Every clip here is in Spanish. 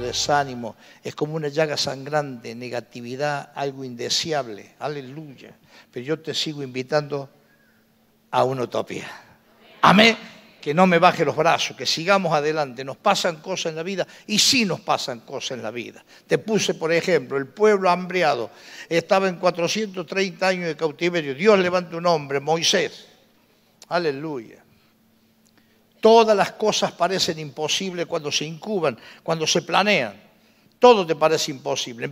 desánimo, es como una llaga sangrante, negatividad, algo indeseable. Aleluya. Pero yo te sigo invitando a una utopía. Amén. Que no me baje los brazos, que sigamos adelante. Nos pasan cosas en la vida y sí nos pasan cosas en la vida. Te puse, por ejemplo, el pueblo hambriado estaba en 430 años de cautiverio. Dios levanta un hombre, Moisés. Aleluya. Todas las cosas parecen imposibles cuando se incuban, cuando se planean. Todo te parece imposible.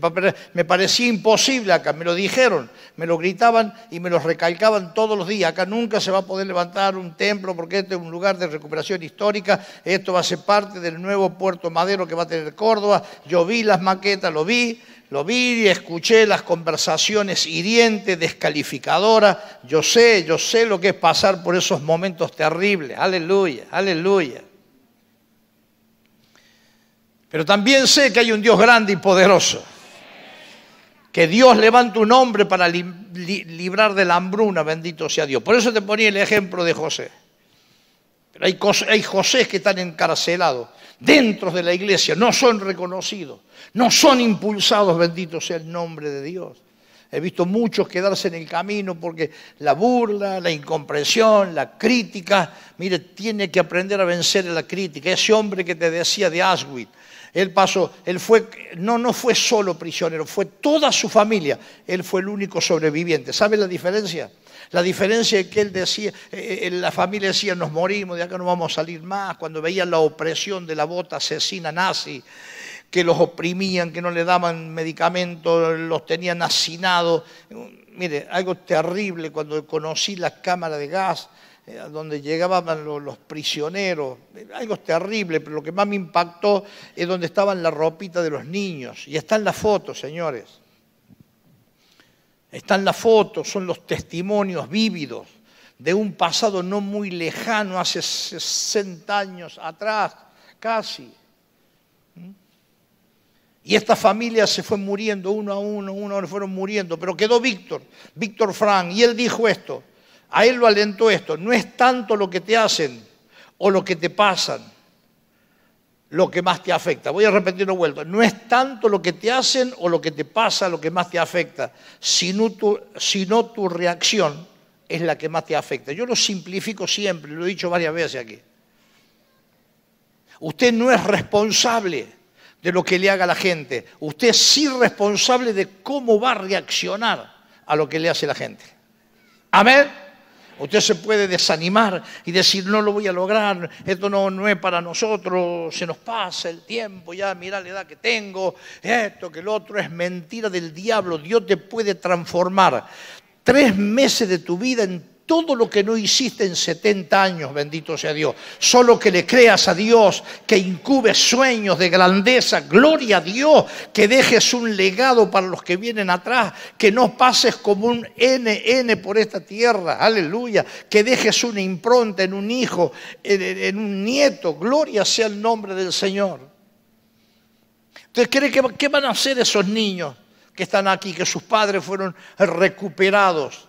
Me parecía imposible acá, me lo dijeron, me lo gritaban y me lo recalcaban todos los días. Acá nunca se va a poder levantar un templo porque este es un lugar de recuperación histórica. Esto va a ser parte del nuevo puerto madero que va a tener Córdoba. Yo vi las maquetas, lo vi, lo vi y escuché las conversaciones hirientes, descalificadoras. Yo sé, yo sé lo que es pasar por esos momentos terribles. Aleluya, aleluya. Pero también sé que hay un Dios grande y poderoso. Que Dios levanta un hombre para librar de la hambruna, bendito sea Dios. Por eso te ponía el ejemplo de José. Pero hay, hay José que están encarcelados dentro de la iglesia no son reconocidos, no son impulsados, bendito sea el nombre de Dios. He visto muchos quedarse en el camino porque la burla, la incomprensión, la crítica, mire, tiene que aprender a vencer la crítica. Ese hombre que te decía de Auschwitz, él pasó, él fue, no, no fue solo prisionero, fue toda su familia. Él fue el único sobreviviente. ¿Sabe la diferencia? La diferencia es que él decía, eh, eh, eh, la familia decía, nos morimos, de acá no vamos a salir más, cuando veían la opresión de la bota asesina nazi, que los oprimían, que no le daban medicamentos, los tenían hacinados. Mire, algo terrible cuando conocí la cámara de gas, donde llegaban los, prisioneros, algo terrible, pero lo que más me impactó es donde estaban la ropita de los niños. Y están las fotos, señores. Están las fotos, son los testimonios vívidos de un pasado no muy lejano, hace 60 años atrás, casi. Y esta familia se fue muriendo uno a uno, uno a uno fueron muriendo, pero quedó Víctor, Víctor Frank, y él dijo esto, a él lo alentó esto, no es tanto lo que te hacen o lo que te pasan, lo que más te afecta. Voy a repetirlo vuelto No es tanto lo que te hacen o lo que te pasa lo que más te afecta, sino tu, sino tu reacción es la que más te afecta. Yo lo simplifico siempre, lo he dicho varias veces aquí. Usted no es responsable de lo que le haga la gente. Usted es sí responsable de cómo va a reaccionar a lo que le hace la gente. Amén. Usted se puede desanimar y decir, no lo voy a lograr, esto no, no es para nosotros, se nos pasa el tiempo, ya mira la edad que tengo, esto, que el otro, es mentira del diablo. Dios te puede transformar tres meses de tu vida en todo lo que no hiciste en 70 años, bendito sea Dios. Solo que le creas a Dios, que incubes sueños de grandeza, gloria a Dios, que dejes un legado para los que vienen atrás, que no pases como un NN por esta tierra, aleluya, que dejes una impronta en un hijo, en, un nieto, gloria sea el nombre del Señor. Entonces, ¿qué van a hacer esos niños que están aquí, que sus padres fueron recuperados?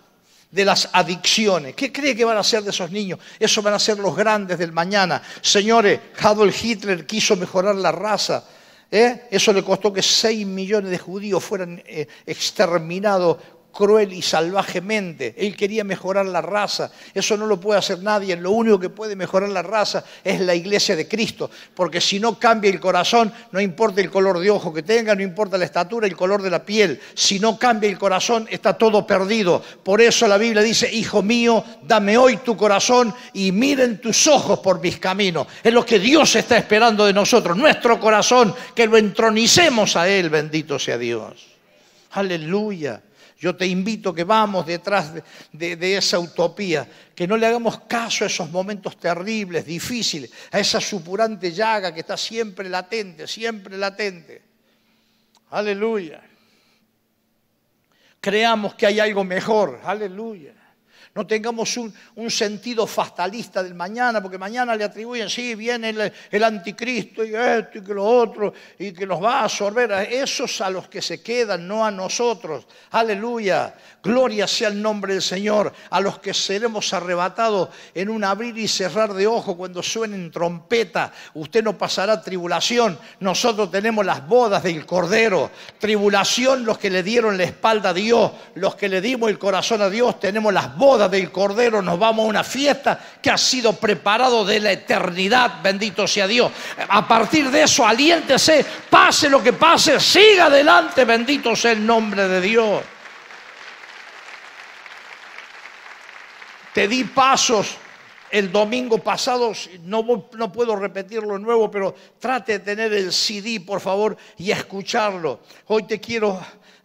de las adicciones. ¿Qué cree que van a ser de esos niños? Eso van a ser los grandes del mañana. Señores, Adolf Hitler quiso mejorar la raza. ¿eh? Eso le costó que 6 millones de judíos fueran eh, exterminados cruel y salvajemente. Él quería mejorar la raza. Eso no lo puede hacer nadie. Lo único que puede mejorar la raza es la iglesia de Cristo. Porque si no cambia el corazón, no importa el color de ojo que tenga, no importa la estatura, el color de la piel. Si no cambia el corazón, está todo perdido. Por eso la Biblia dice, Hijo mío, dame hoy tu corazón y miren tus ojos por mis caminos. Es lo que Dios está esperando de nosotros. Nuestro corazón, que lo entronicemos a Él, bendito sea Dios. Aleluya. Yo te invito que vamos detrás de, de, esa utopía, que no le hagamos caso a esos momentos terribles, difíciles, a esa supurante llaga que está siempre latente, siempre latente. Aleluya. Creamos que hay algo mejor. Aleluya. No tengamos un, sentido fatalista del mañana, porque mañana le atribuyen, sí, viene el, anticristo y esto y que lo otro, y que nos va a absorber. A esos a los que se quedan, no a nosotros. Aleluya. Gloria sea el nombre del Señor. A los que seremos arrebatados en un abrir y cerrar de ojo cuando suenen trompeta Usted no pasará tribulación. Nosotros tenemos las bodas del Cordero. Tribulación los que le dieron la espalda a Dios. Los que le dimos el corazón a Dios, tenemos las bodas del Cordero, nos vamos a una fiesta que ha sido preparado de la eternidad, bendito sea Dios. A partir de eso, aliéntese, pase lo que pase, siga adelante, bendito sea el nombre de Dios. Te di pasos el domingo pasado, no, no, puedo repetirlo nuevo, pero trate de tener el CD, por favor, y escucharlo. Hoy te quiero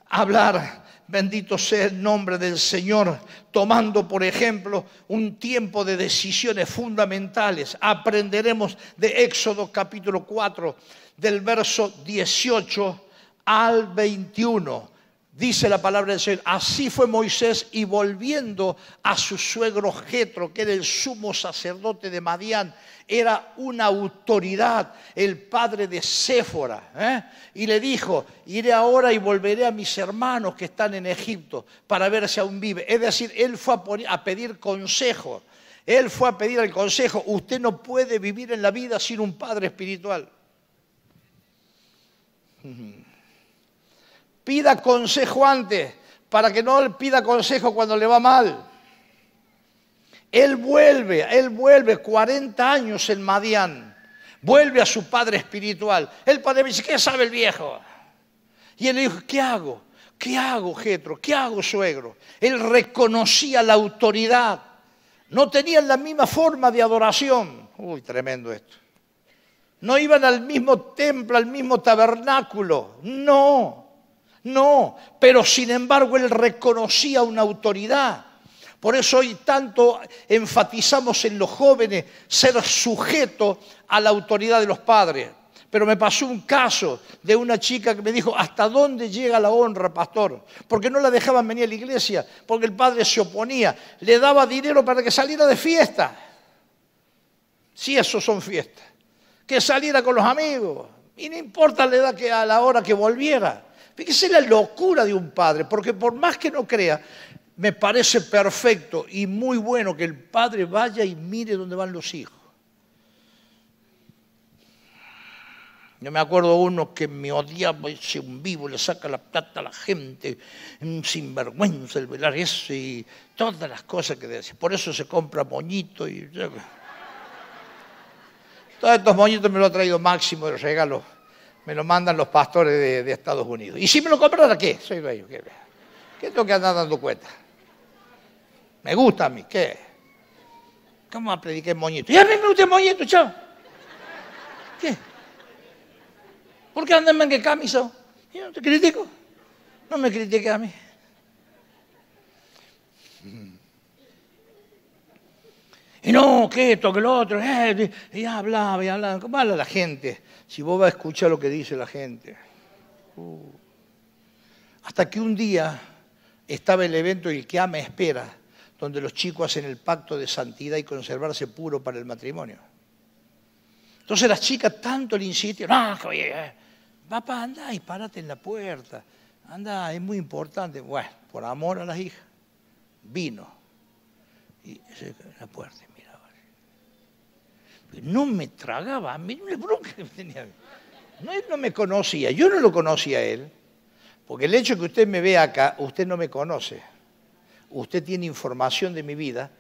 hablar Bendito sea el nombre del Señor, tomando por ejemplo un tiempo de decisiones fundamentales. Aprenderemos de Éxodo capítulo 4, del verso 18 al 21. Dice la palabra del Señor, así fue Moisés y volviendo a su suegro Jetro, que era el sumo sacerdote de Madián, era una autoridad, el padre de Séfora, ¿eh? y le dijo, iré ahora y volveré a mis hermanos que están en Egipto para ver si aún vive. Es decir, él fue a, pedir consejo, él fue a pedir el consejo, usted no puede vivir en la vida sin un padre espiritual. Pida consejo antes, para que no le pida consejo cuando le va mal. Él vuelve, él vuelve 40 años en Madián, vuelve a su padre espiritual. El padre dice, ¿qué sabe el viejo? Y él dijo, ¿qué hago? ¿Qué hago, Getro? ¿Qué hago, suegro? Él reconocía la autoridad. No tenían la misma forma de adoración. Uy, tremendo esto. No iban al mismo templo, al mismo tabernáculo. No, no. Pero sin embargo, él reconocía una autoridad por eso hoy tanto enfatizamos en los jóvenes ser sujetos a la autoridad de los padres. Pero me pasó un caso de una chica que me dijo, ¿hasta dónde llega la honra, pastor? Porque no la dejaban venir a la iglesia, porque el padre se oponía, le daba dinero para que saliera de fiesta. sí, eso son fiestas. Que saliera con los amigos. Y no importa la edad que a la hora que volviera. Fíjese la locura de un padre, porque por más que no crea, me parece perfecto y muy bueno que el padre vaya y mire dónde van los hijos. Yo me acuerdo uno que me odiaba, ese un vivo, le saca la plata a la gente, un sinvergüenza el velar ese y todas las cosas que decía. Por eso se compra moñito y... Todos estos moñitos me lo ha traído Máximo de regalos, Me lo mandan los pastores de, Estados Unidos. Y si me lo comprara, ¿qué? Soy bello, ¿Qué, ¿Qué tengo que andar dando cuenta? Me gusta a mí, ¿qué? ¿Cómo va a predicar moñito? Y a mí me gusta el moñito, chao. ¿Qué? ¿Por qué andan en que camiso? Yo no te critico. No me critiques a mí. Y no, ¿qué? esto, que lo otro, eh, y hablaba, y hablaba. ¿Cómo habla la gente? Si vos vas a escuchar lo que dice la gente. Uh. Hasta que un día estaba el evento y el que ama espera donde los chicos hacen el pacto de santidad y conservarse puro para el matrimonio. Entonces las chicas tanto le insisten, papá, anda y párate en la puerta, anda, es muy importante. Bueno, por amor a las hijas, vino. Y se, la puerta miraba. No me tragaba, a mí no bronca tenía. No, él no me conocía, yo no lo conocía a él, porque el hecho de que usted me vea acá, usted no me conoce usted tiene información de mi vida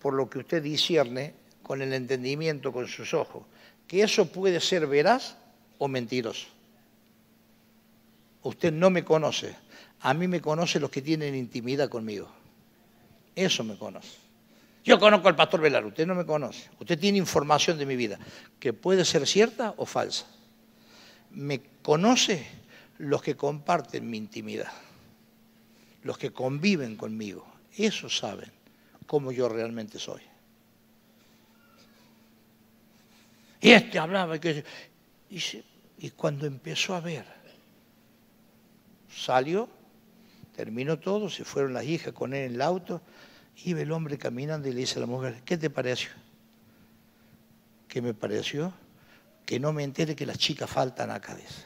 por lo que usted discierne con el entendimiento, con sus ojos, que eso puede ser veraz o mentiroso. Usted no me conoce, a mí me conoce los que tienen intimidad conmigo. Eso me conoce. Yo conozco al pastor Velar, usted no me conoce. Usted tiene información de mi vida, que puede ser cierta o falsa. Me conoce los que comparten mi intimidad los que conviven conmigo, esos saben cómo yo realmente soy. Y este hablaba que y cuando empezó a ver, salió, terminó todo, se fueron las hijas con él en el auto, iba el hombre caminando y le dice a la mujer, ¿qué te pareció? ¿Qué me pareció? Que no me entere que las chicas faltan a cabeza,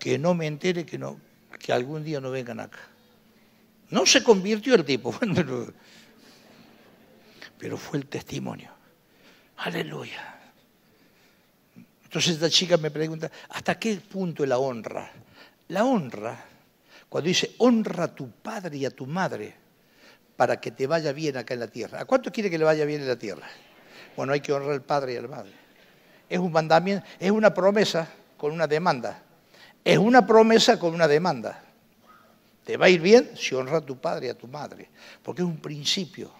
Que no me entere que no, que algún día no vengan acá. No se convirtió el tipo, pero fue el testimonio. Aleluya. Entonces esta chica me pregunta, ¿hasta qué punto es la honra? La honra, cuando dice honra a tu padre y a tu madre para que te vaya bien acá en la tierra. ¿A cuánto quiere que le vaya bien en la tierra? Bueno, hay que honrar al padre y al madre. Es un mandamiento, es una promesa con una demanda. Es una promesa con una demanda. Te va a ir bien si honra a tu padre y a tu madre, porque es un principio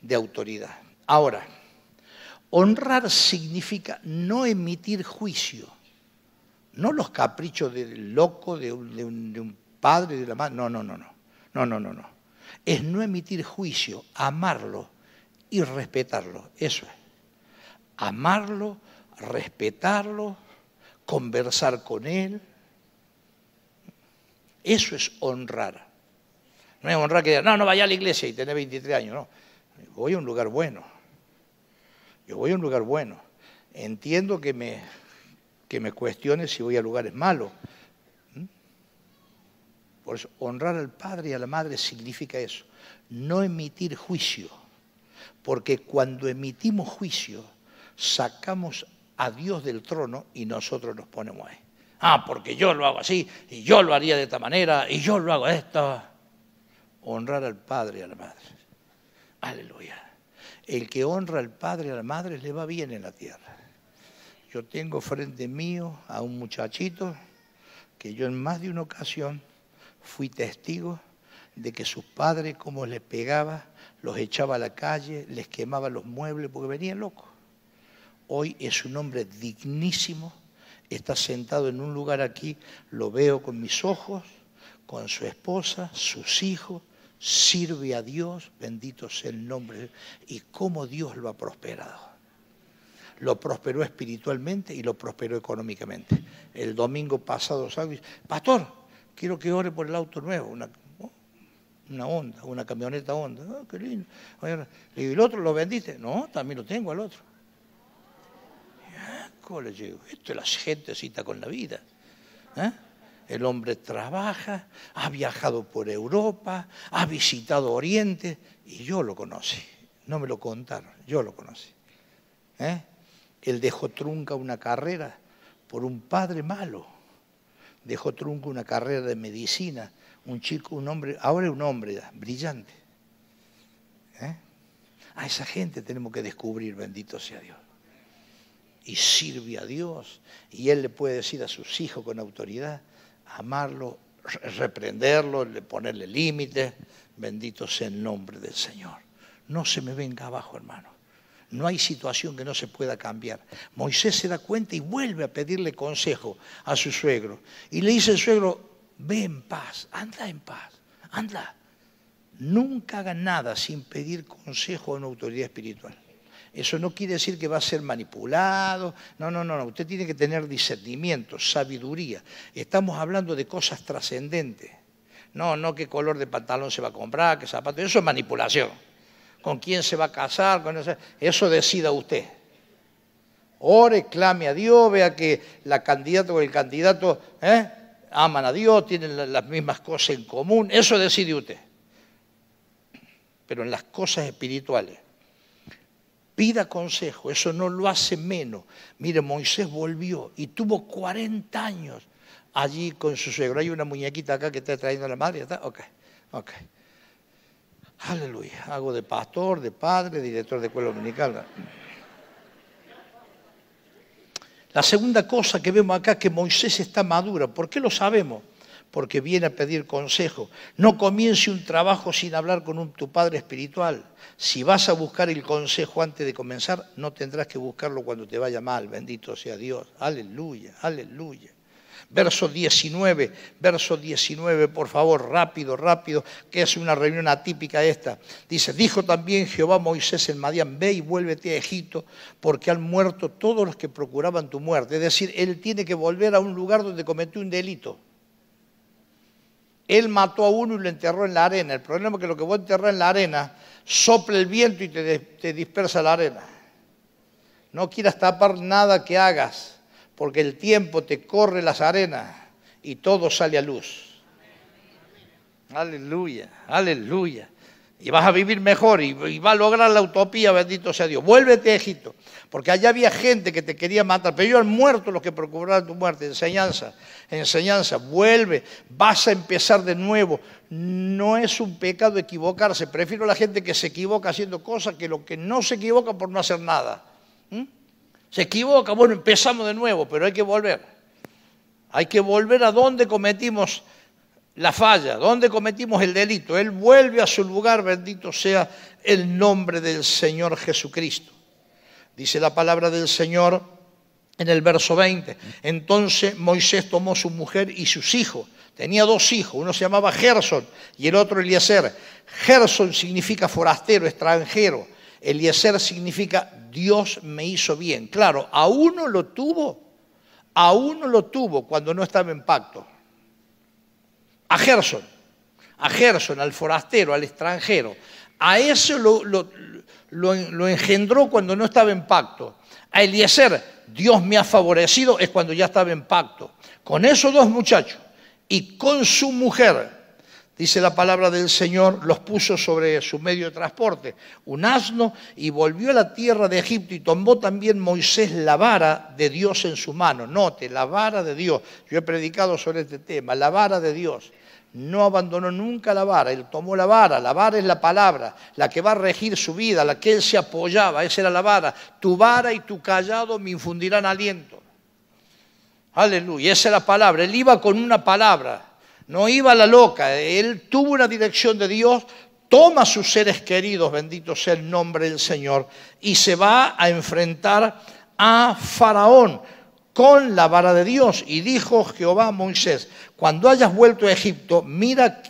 de autoridad. Ahora, honrar significa no emitir juicio, no los caprichos del loco, de un, de un padre, de la madre, no, no, no, no, no, no, no, no. Es no emitir juicio, amarlo y respetarlo, eso es. Amarlo, respetarlo, conversar con él, eso es honrar. No es honrar que diga, no, no vaya a la iglesia y tenés 23 años, no. Voy a un lugar bueno. Yo voy a un lugar bueno. Entiendo que me, que me cuestiones si voy a lugares malos. ¿Mm? Por eso, honrar al padre y a la madre significa eso. No emitir juicio. Porque cuando emitimos juicio, sacamos a Dios del trono y nosotros nos ponemos ahí ah, porque yo lo hago así, y yo lo haría de esta manera, y yo lo hago esto. Honrar al padre y a la madre. Aleluya. El que honra al padre y a la madre le va bien en la tierra. Yo tengo frente mío a un muchachito que yo en más de una ocasión fui testigo de que sus padres, como les pegaba, los echaba a la calle, les quemaba los muebles porque venían locos. Hoy es un hombre dignísimo, está sentado en un lugar aquí, lo veo con mis ojos, con su esposa, sus hijos, sirve a Dios, bendito sea el nombre, y cómo Dios lo ha prosperado. Lo prosperó espiritualmente y lo prosperó económicamente. El domingo pasado, ¿sabes? Pastor, quiero que ore por el auto nuevo, una, una Honda, una camioneta Honda. qué lindo. ¿y el otro lo vendiste? No, también lo tengo el otro. ¿Cómo le Esto la gente cita con la vida. ¿eh? El hombre trabaja, ha viajado por Europa, ha visitado Oriente y yo lo conocí. No me lo contaron, yo lo conocí. ¿eh? Él dejó trunca una carrera por un padre malo. Dejó trunca una carrera de medicina. Un chico, un hombre, ahora es un hombre brillante. ¿eh? A esa gente tenemos que descubrir, bendito sea Dios y sirve a Dios y él le puede decir a sus hijos con autoridad, amarlo, reprenderlo, ponerle límites. Bendito sea el nombre del Señor. No se me venga abajo, hermano. No hay situación que no se pueda cambiar. Moisés se da cuenta y vuelve a pedirle consejo a su suegro. Y le dice el suegro, ve en paz, anda en paz, anda. Nunca haga nada sin pedir consejo a una autoridad espiritual. Eso no quiere decir que va a ser manipulado. No, no, no, no. Usted tiene que tener discernimiento, sabiduría. Estamos hablando de cosas trascendentes. No, no qué color de pantalón se va a comprar, qué zapato. Eso es manipulación. Con quién se va a casar, eso, decida usted. Ore, clame a Dios, vea que la candidata o el candidato ¿eh? aman a Dios, tienen las mismas cosas en común. Eso decide usted. Pero en las cosas espirituales pida consejo, eso no lo hace menos. Mire, Moisés volvió y tuvo 40 años allí con su suegro. Hay una muñequita acá que está trayendo la madre, ¿está? Ok, Aleluya. Hago de pastor, de padre, director de escuela dominical. La segunda cosa que vemos acá es que Moisés está maduro ¿Por qué lo sabemos? porque viene a pedir consejo. No comience un trabajo sin hablar con tu padre espiritual. Si vas a buscar el consejo antes de comenzar, no tendrás que buscarlo cuando te vaya mal. Bendito sea Dios. Aleluya, aleluya. Verso 19, verso 19, por favor, rápido, rápido, que es una reunión atípica esta. Dice, dijo también Jehová a Moisés en Madián, ve y vuélvete a Egipto, porque han muerto todos los que procuraban tu muerte. Es decir, él tiene que volver a un lugar donde cometió un delito él mató a uno y lo enterró en la arena. El problema es que lo que vos enterrás en la arena, sopla el viento y te, dispersa la arena. No quieras tapar nada que hagas, porque el tiempo te corre las arenas y todo sale a luz. Aleluya, aleluya. Y vas a vivir mejor y, y vas a lograr la utopía, bendito sea Dios. Vuélvete a Egipto. Porque allá había gente que te quería matar, pero ellos han muerto los que procuraron tu muerte. Enseñanza, enseñanza, vuelve, vas a empezar de nuevo. No es un pecado equivocarse. Prefiero la gente que se equivoca haciendo cosas que lo que no se equivoca por no hacer nada. ¿Mm? Se equivoca, bueno, empezamos de nuevo, pero hay que volver. Hay que volver a donde cometimos la falla, donde cometimos el delito. Él vuelve a su lugar, bendito sea el nombre del Señor Jesucristo. Dice la palabra del Señor en el verso 20. Entonces Moisés tomó su mujer y sus hijos. Tenía dos hijos, uno se llamaba Gerson y el otro Eliezer. Gerson significa forastero, extranjero. Eliezer significa Dios me hizo bien. Claro, a uno lo tuvo, a uno lo tuvo cuando no estaba en pacto. A Gerson, a Gerson, al forastero, al extranjero. A eso lo, lo, lo, engendró cuando no estaba en pacto. A Eliezer, Dios me ha favorecido, es cuando ya estaba en pacto. Con esos dos muchachos y con su mujer, dice la palabra del Señor, los puso sobre su medio de transporte, un asno, y volvió a la tierra de Egipto y tomó también Moisés la vara de Dios en su mano. Note, la vara de Dios. Yo he predicado sobre este tema, la vara de Dios no abandonó nunca la vara, él tomó la vara, la vara es la palabra, la que va a regir su vida, la que él se apoyaba, esa era la vara, tu vara y tu callado me infundirán aliento. Aleluya, esa era la palabra, él iba con una palabra, no iba a la loca, él tuvo una dirección de Dios, toma sus seres queridos, bendito sea el nombre del Señor, y se va a enfrentar a Faraón con la vara de Dios. Y dijo Jehová a Moisés, cuando hayas vuelto a Egipto, mira,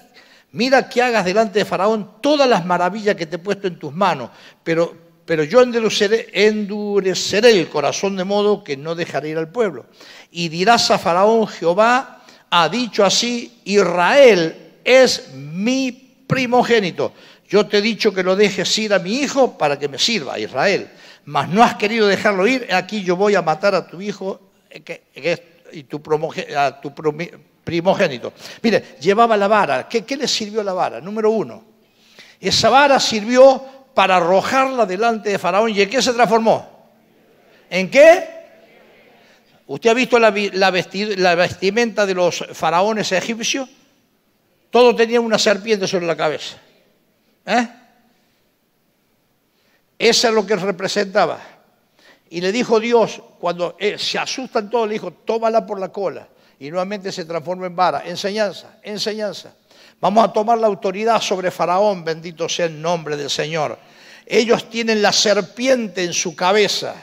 mira que hagas delante de Faraón todas las maravillas que te he puesto en tus manos, pero, pero yo endureceré, endureceré el corazón de modo que no dejaré ir al pueblo. Y dirás a Faraón, Jehová ha dicho así, Israel es mi primogénito. Yo te he dicho que lo dejes ir a mi hijo para que me sirva, Israel. Mas no has querido dejarlo ir, aquí yo voy a matar a tu hijo y tu, a tu primogénito. Mire, llevaba la vara. ¿Qué, le sirvió la vara? Número uno. Esa vara sirvió para arrojarla delante de Faraón. ¿Y en qué se transformó? ¿En qué? ¿Usted ha visto la, la vestimenta de los faraones egipcios? Todo tenía una serpiente sobre la cabeza. ¿Eh? Eso es lo que representaba. Y le dijo Dios, cuando eh, se asustan todos, le dijo, tómala por la cola. Y nuevamente se transforma en vara. Enseñanza, enseñanza. Vamos a tomar la autoridad sobre Faraón, bendito sea el nombre del Señor. Ellos tienen la serpiente en su cabeza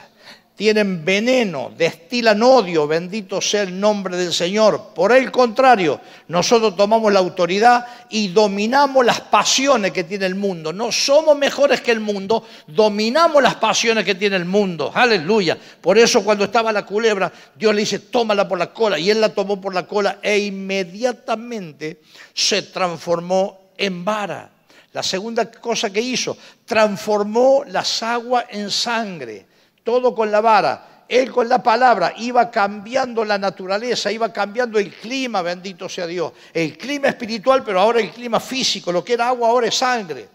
tienen veneno, destilan odio, bendito sea el nombre del Señor. Por el contrario, nosotros tomamos la autoridad y dominamos las pasiones que tiene el mundo. No somos mejores que el mundo, dominamos las pasiones que tiene el mundo. Aleluya. Por eso cuando estaba la culebra, Dios le dice, tómala por la cola. Y él la tomó por la cola e inmediatamente se transformó en vara. La segunda cosa que hizo, transformó las aguas en sangre todo con la vara, él con la palabra, iba cambiando la naturaleza, iba cambiando el clima, bendito sea Dios, el clima espiritual, pero ahora el clima físico, lo que era agua ahora es sangre.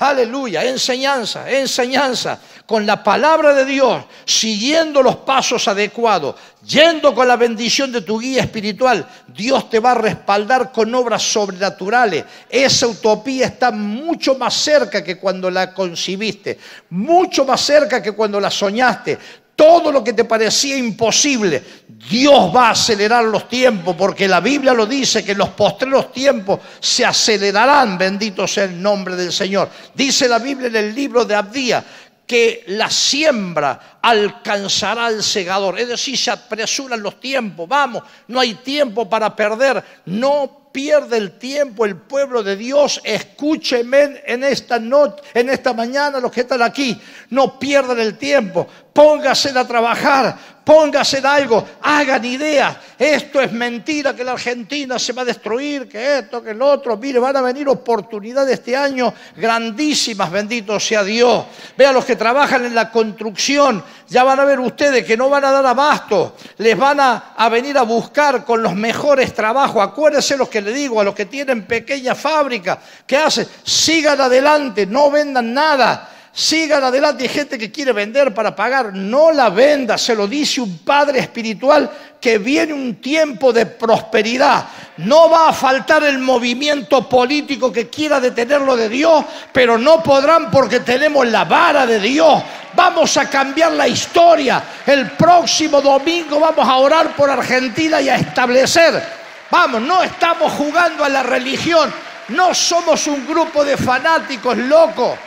Aleluya, enseñanza, enseñanza, con la palabra de Dios, siguiendo los pasos adecuados, yendo con la bendición de tu guía espiritual, Dios te va a respaldar con obras sobrenaturales. Esa utopía está mucho más cerca que cuando la concibiste, mucho más cerca que cuando la soñaste. Todo lo que te parecía imposible, Dios va a acelerar los tiempos, porque la Biblia lo dice, que los postreros tiempos se acelerarán, bendito sea el nombre del Señor. Dice la Biblia en el libro de Abdía que la siembra alcanzará al segador. Es decir, se apresuran los tiempos. Vamos, no hay tiempo para perder. No pierde el tiempo el pueblo de Dios. Escúcheme en esta noche, en esta mañana los que están aquí. No pierdan el tiempo póngase a trabajar, póngase a algo, hagan ideas. Esto es mentira, que la Argentina se va a destruir, que esto, que el otro. Mire, van a venir oportunidades este año grandísimas, bendito sea Dios. Vean los que trabajan en la construcción, ya van a ver ustedes que no van a dar abasto, les van a, venir a buscar con los mejores trabajos. Acuérdense los que le digo, a los que tienen pequeña fábrica, ¿qué hacen? Sigan adelante, no vendan nada Sigan adelante, hay gente que quiere vender para pagar, no la venda, se lo dice un padre espiritual que viene un tiempo de prosperidad. No va a faltar el movimiento político que quiera detenerlo de Dios, pero no podrán porque tenemos la vara de Dios. Vamos a cambiar la historia. El próximo domingo vamos a orar por Argentina y a establecer. Vamos, no estamos jugando a la religión, no somos un grupo de fanáticos locos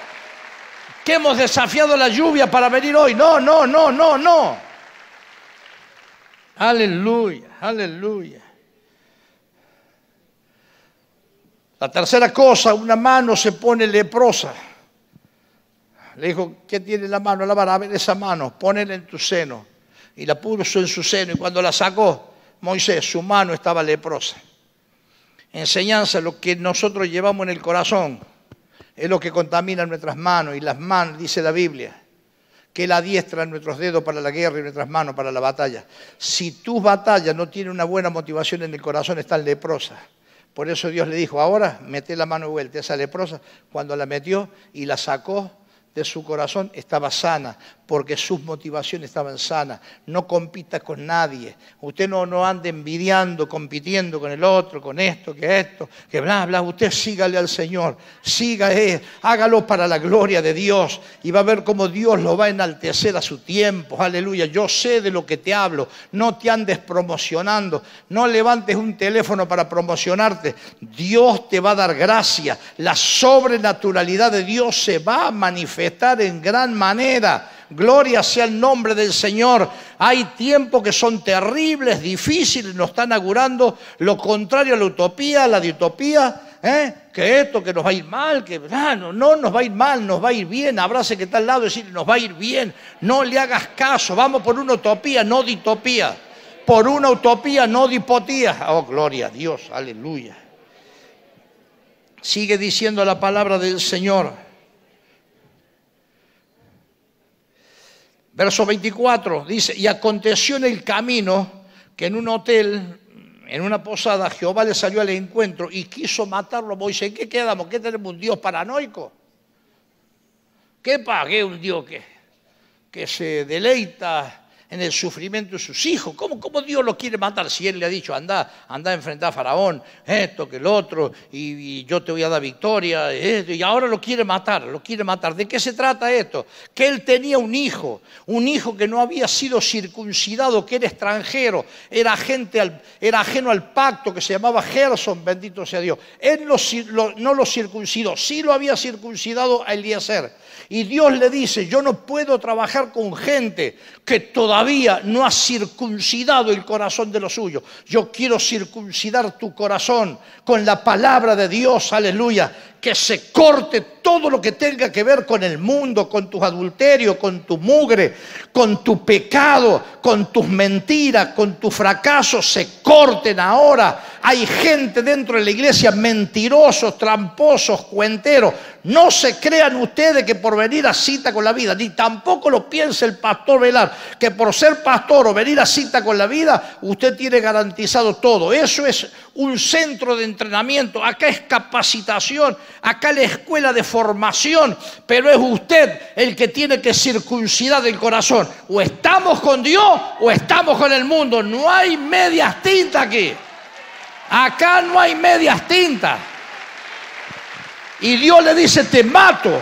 que hemos desafiado la lluvia para venir hoy. No, no, no, no, no. Aleluya, aleluya. La tercera cosa, una mano se pone leprosa. Le dijo, ¿qué tiene la mano? La abre esa mano, ponela en tu seno. Y la puso en su seno. Y cuando la sacó, Moisés, su mano estaba leprosa. Enseñanza, lo que nosotros llevamos en el corazón, es lo que contamina nuestras manos y las manos, dice la Biblia, que la diestra nuestros dedos para la guerra y nuestras manos para la batalla. Si tus batalla no tiene una buena motivación en el corazón, está leprosa. Por eso Dios le dijo, ahora mete la mano de vuelta, esa leprosa, cuando la metió y la sacó de su corazón, estaba sana porque sus motivaciones estaban sanas. No compita con nadie. Usted no, no ande envidiando, compitiendo con el otro, con esto, que esto, que bla, bla. Usted sígale al Señor, siga hágalo para la gloria de Dios y va a ver cómo Dios lo va a enaltecer a su tiempo. Aleluya. Yo sé de lo que te hablo. No te andes promocionando. No levantes un teléfono para promocionarte. Dios te va a dar gracia. La sobrenaturalidad de Dios se va a manifestar en gran manera. Gloria sea el nombre del Señor. Hay tiempos que son terribles, difíciles, nos están augurando lo contrario a la utopía, a la diutopía. ¿eh? Que esto, que nos va a ir mal, que ah, no, no nos va a ir mal, nos va a ir bien. Abrace que está al lado y decir, nos va a ir bien. No le hagas caso, vamos por una utopía, no ditopía. Por una utopía, no dipotía. Oh, gloria a Dios, aleluya. Sigue diciendo la palabra del Señor. Verso 24 dice, y aconteció en el camino que en un hotel, en una posada, Jehová le salió al encuentro y quiso matarlo. Moisés, qué quedamos? ¿Qué tenemos? ¿Un Dios paranoico? ¿Qué pague un Dios que, que se deleita en el sufrimiento de sus hijos. ¿Cómo, cómo Dios lo quiere matar si Él le ha dicho, anda, anda a enfrentar a Faraón, esto, que el otro, y, yo te voy a dar victoria, y ahora lo quiere matar, lo quiere matar. ¿De qué se trata esto? Que Él tenía un hijo, un hijo que no había sido circuncidado, que era extranjero, era, gente al, era ajeno al pacto, que se llamaba Gerson, bendito sea Dios. Él no lo circuncidó, sí lo había circuncidado a Eliezer y Dios le dice, yo no puedo trabajar con gente que todavía no ha circuncidado el corazón de los suyos. Yo quiero circuncidar tu corazón con la palabra de Dios, aleluya que se corte todo lo que tenga que ver con el mundo, con tus adulterios, con tu mugre, con tu pecado, con tus mentiras, con tus fracasos, se corten ahora. Hay gente dentro de la iglesia mentirosos, tramposos, cuenteros. No se crean ustedes que por venir a cita con la vida, ni tampoco lo piense el pastor Velar, que por ser pastor o venir a cita con la vida, usted tiene garantizado todo. Eso es un centro de entrenamiento, acá es capacitación acá la escuela de formación, pero es usted el que tiene que circuncidar el corazón. O estamos con Dios o estamos con el mundo. No hay medias tintas aquí. Acá no hay medias tintas. Y Dios le dice, te mato.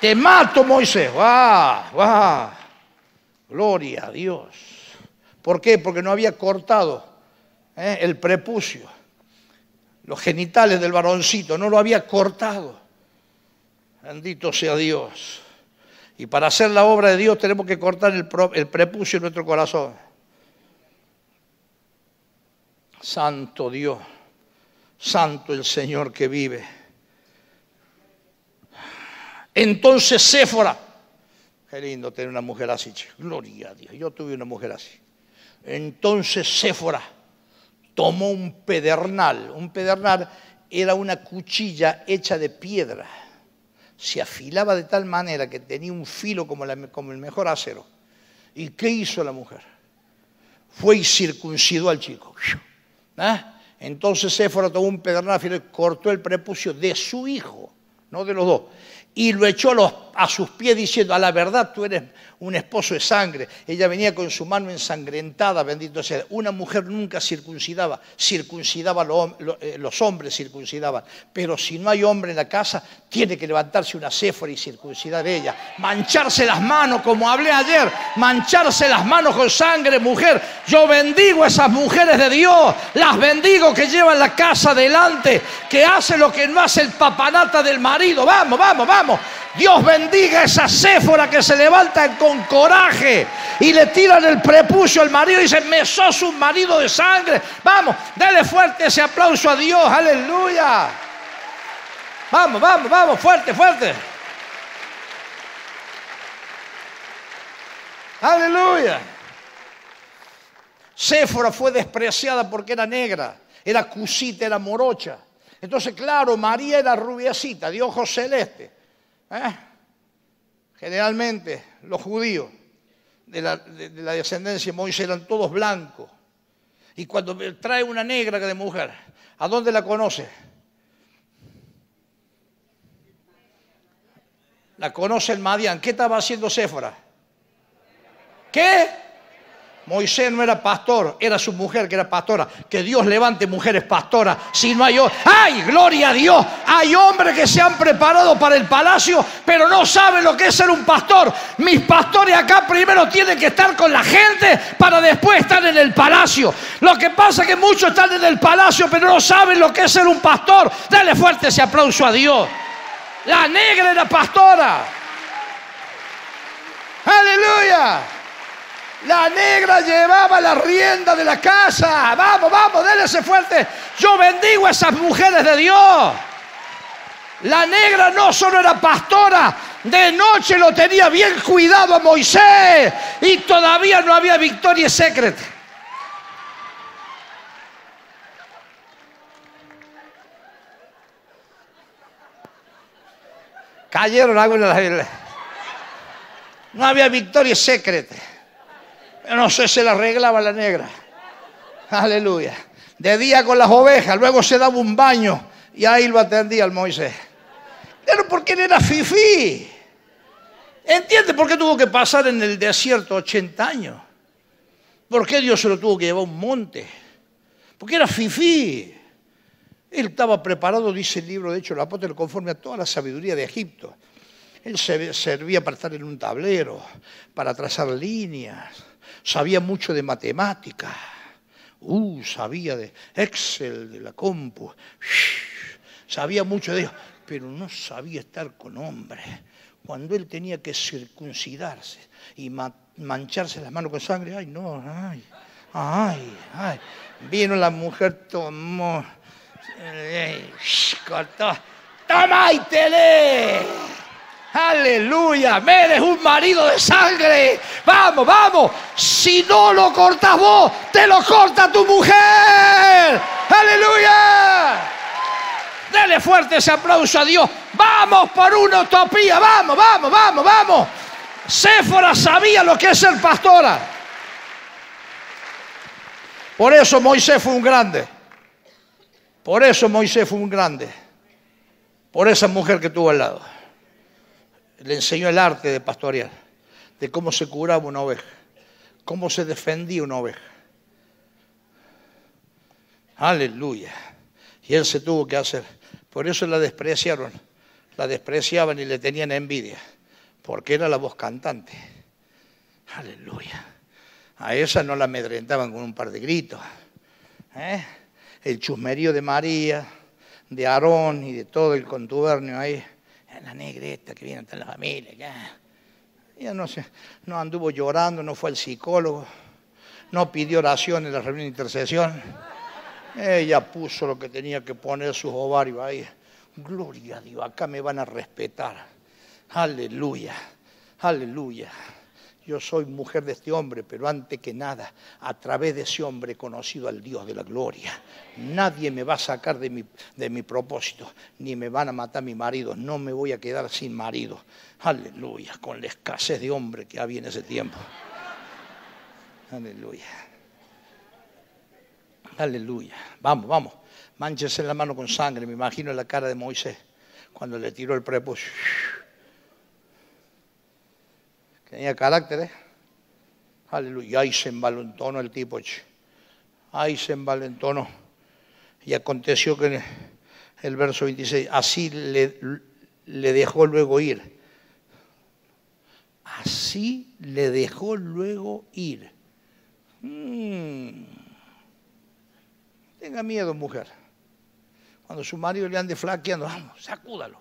Te mato, Moisés. Gloria a Dios. ¿Por qué? Porque no había cortado ¿eh? el prepucio los genitales del varoncito, no lo había cortado. Bendito sea Dios. Y para hacer la obra de Dios tenemos que cortar el, prepucio en nuestro corazón. Santo Dios, santo el Señor que vive. Entonces Séfora, qué lindo tener una mujer así, gloria a Dios, yo tuve una mujer así. Entonces Séfora tomó un pedernal. Un pedernal era una cuchilla hecha de piedra. Se afilaba de tal manera que tenía un filo como, el mejor acero. ¿Y qué hizo la mujer? Fue y circuncidó al chico. ¿Ah? Entonces Éfora tomó un pedernal y cortó el prepucio de su hijo, no de los dos y lo echó a, sus pies diciendo, a la verdad tú eres un esposo de sangre. Ella venía con su mano ensangrentada, bendito sea. Una mujer nunca circuncidaba, circuncidaba eh, los hombres, circuncidaban. Pero si no hay hombre en la casa, tiene que levantarse una céfora y circuncidar ella. Mancharse las manos, como hablé ayer, mancharse las manos con sangre, mujer. Yo bendigo a esas mujeres de Dios, las bendigo que llevan la casa adelante, que hace lo que no hace el papanata del marido. Vamos, vamos, vamos. Dios bendiga a esa séfora que se levanta con coraje y le tiran el prepucio al marido y se mesó su marido de sangre. Vamos, dale fuerte ese aplauso a Dios, aleluya. Vamos, vamos, vamos, fuerte, fuerte. Aleluya. Séfora fue despreciada porque era negra, era cusita, era morocha. Entonces, claro, María era rubiacita, de ojos celeste ¿Eh? generalmente los judíos de la, descendencia de Moisés eran todos blancos. Y cuando trae una negra de mujer, ¿a dónde la conoce? La conoce el Madian ¿Qué estaba haciendo Séfora? ¿Qué? Moisés no era pastor, era su mujer que era pastora. Que Dios levante mujeres pastoras. Si no hay. ¡Ay, gloria a Dios! Hay hombres que se han preparado para el palacio, pero no saben lo que es ser un pastor. Mis pastores acá primero tienen que estar con la gente para después estar en el palacio. Lo que pasa es que muchos están en el palacio, pero no saben lo que es ser un pastor. Dale fuerte ese aplauso a Dios. La negra era pastora. ¡Aleluya! La negra llevaba la rienda de la casa. Vamos, vamos, ese fuerte. Yo bendigo a esas mujeres de Dios. La negra no solo era pastora, de noche lo tenía bien cuidado a Moisés y todavía no había victoria secreta. Cayeron algunas. No había victoria secreta. No sé, se la arreglaba la negra. Aleluya. De día con las ovejas, luego se daba un baño y ahí lo atendía el Moisés. Pero porque él era fifí. ¿Entiende por qué tuvo que pasar en el desierto 80 años? ¿Por qué Dios se lo tuvo que llevar a un monte? Porque era fifí. Él estaba preparado, dice el libro de hecho el Apóstol, conforme a toda la sabiduría de Egipto. Él se servía para estar en un tablero, para trazar líneas, sabía mucho de matemática, uh, sabía de Excel, de la compu, sabía mucho de ellos, pero no sabía estar con hombres. Cuando él tenía que circuncidarse y mancharse las manos con sangre, ay, no, ay, ay, ay. Vino la mujer, tomó, eh, cortó, toma y te Aleluya, Me eres un marido de sangre. Vamos, vamos. Si no lo cortas vos, te lo corta tu mujer. Aleluya. Dele fuerte ese aplauso a Dios. Vamos por una utopía. Vamos, vamos, vamos, vamos. Séfora sabía lo que es ser pastora. Por eso Moisés fue un grande. Por eso Moisés fue un grande. Por esa mujer que tuvo al lado le enseñó el arte de pastorear, de cómo se curaba una oveja, cómo se defendía una oveja. Aleluya. Y él se tuvo que hacer. Por eso la despreciaron, la despreciaban y le tenían envidia, porque era la voz cantante. Aleluya. A esa no la amedrentaban con un par de gritos. ¿eh? El chusmerío de María, de Aarón y de todo el contubernio ahí la negreta que viene hasta la familia, Ella ah, no, se, no anduvo llorando, no fue al psicólogo, no pidió oración en la reunión de intercesión. Ella puso lo que tenía que poner sus ovarios ahí. Gloria a Dios, acá me van a respetar. Aleluya, aleluya yo soy mujer de este hombre, pero antes que nada, a través de ese hombre he conocido al Dios de la gloria. Nadie me va a sacar de mi, de mi propósito, ni me van a matar mi marido, no me voy a quedar sin marido. Aleluya, con la escasez de hombre que había en ese tiempo. Aleluya. Aleluya. Vamos, vamos. Manchese la mano con sangre, me imagino la cara de Moisés cuando le tiró el prepucio tenía carácter, ¿eh? Aleluya. Y se envalentonó el tipo, che. Ahí se envalentonó. Y aconteció que el verso 26, así le, dejó luego ir. Así le dejó luego ir. Hmm. Tenga miedo, mujer. Cuando su marido le ande flaqueando, vamos, sacúdalo,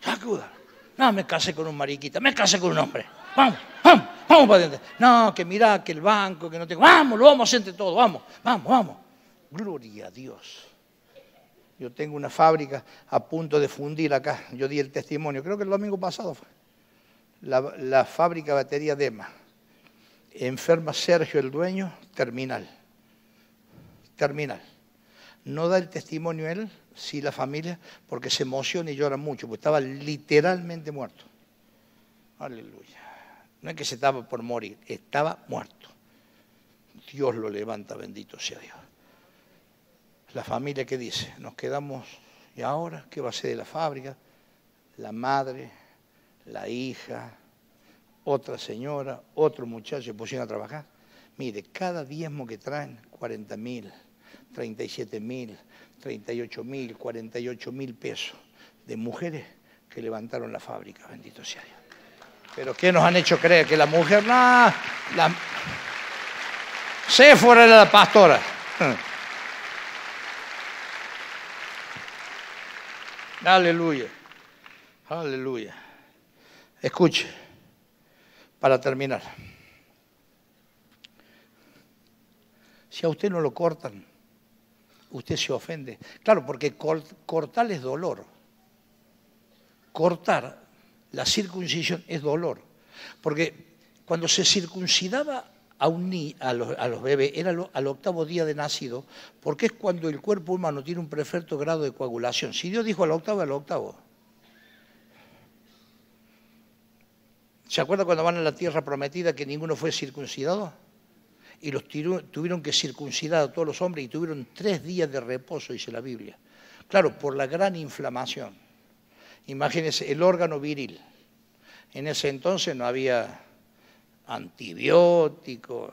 sacúdalo. No, me casé con un mariquita, me casé con un hombre vamos, vamos, vamos para adelante. No, que mira, que el banco, que no tengo. Vamos, lo vamos entre todos, vamos, vamos, vamos. Gloria a Dios. Yo tengo una fábrica a punto de fundir acá. Yo di el testimonio, creo que el domingo pasado fue. La, fábrica fábrica de batería DEMA. Enferma Sergio, el dueño, terminal. Terminal. No da el testimonio él, sí la familia, porque se emociona y llora mucho, porque estaba literalmente muerto. Aleluya. No es que se estaba por morir, estaba muerto. Dios lo levanta, bendito sea Dios. La familia que dice, nos quedamos, ¿y ahora qué va a ser de la fábrica? La madre, la hija, otra señora, otro muchacho se pusieron a trabajar. Mire, cada diezmo que traen, 40 mil, 37 mil, 38 mil, 48 mil pesos de mujeres que levantaron la fábrica, bendito sea Dios. Pero ¿qué nos han hecho creer? Que la mujer, no, la... fuera de la pastora. Aleluya, aleluya. Escuche, para terminar. Si a usted no lo cortan, usted se ofende. Claro, porque cortar es dolor. Cortar la circuncisión es dolor. Porque cuando se circuncidaba a, un a, los, bebés era al octavo día de nacido, porque es cuando el cuerpo humano tiene un perfecto grado de coagulación. Si Dios dijo al octavo, al octavo. ¿Se acuerda cuando van a la tierra prometida que ninguno fue circuncidado? Y los tuvieron que circuncidar a todos los hombres y tuvieron tres días de reposo, dice la Biblia. Claro, por la gran inflamación. Imagínense, el órgano viril. En ese entonces no había antibiótico.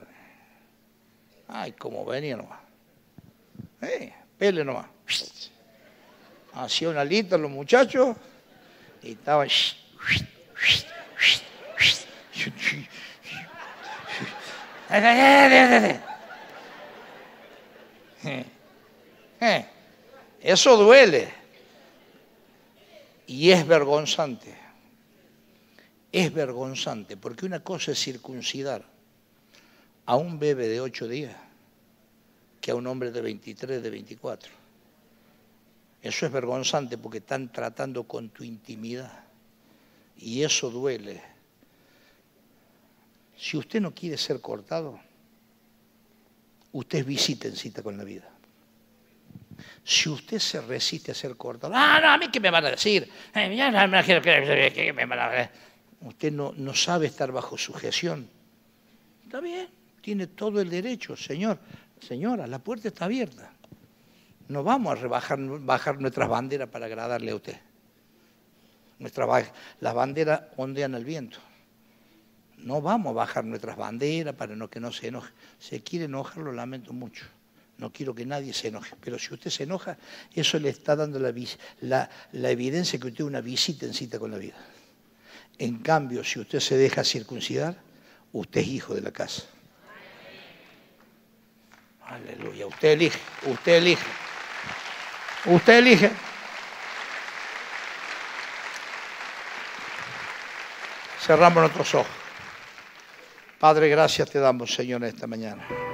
Ay, como venía nomás. Eh, pele nomás. Hacía una lista los muchachos y estaban. Eh, eh, eso duele. Y es vergonzante, es vergonzante, porque una cosa es circuncidar a un bebé de ocho días que a un hombre de 23, de 24. Eso es vergonzante porque están tratando con tu intimidad y eso duele. Si usted no quiere ser cortado, usted visita en cita con la vida. Si usted se resiste a ser cortado, ah, no, a mí qué me van a decir, Usted no, no sabe estar bajo sujeción. Está bien, tiene todo el derecho, señor, señora, la puerta está abierta. No vamos a rebajar bajar nuestras banderas para agradarle a usted. Nuestra, las banderas ondean el viento. No vamos a bajar nuestras banderas para que no se enoje. Se quiere enojar, lo lamento mucho no quiero que nadie se enoje, pero si usted se enoja, eso le está dando la, evidencia que usted es una visita en cita con la vida. En cambio, si usted se deja circuncidar, usted es hijo de la casa. Aleluya, usted elige, usted elige, usted elige. Cerramos nuestros ojos. Padre, gracias te damos, Señor, esta mañana.